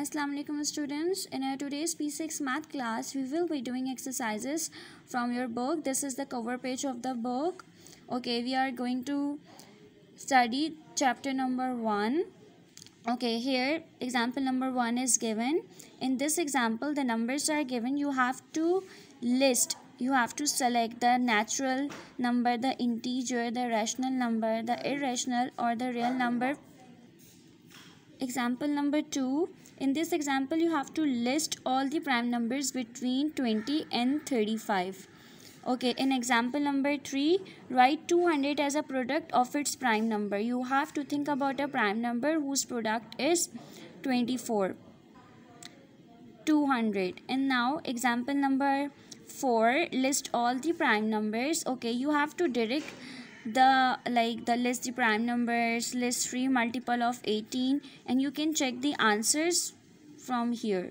Assalamualaikum students in our today's P6 math class we will be doing exercises from your book this is the cover page of the book okay we are going to study chapter number 1 okay here example number 1 is given in this example the numbers are given you have to list you have to select the natural number the integer the rational number the irrational or the real number Example number 2. In this example, you have to list all the prime numbers between 20 and 35. Okay, in example number 3, write 200 as a product of its prime number. You have to think about a prime number whose product is 24. 200. And now example number 4, list all the prime numbers. Okay, you have to direct the like the list the prime numbers list 3 multiple of 18 and you can check the answers from here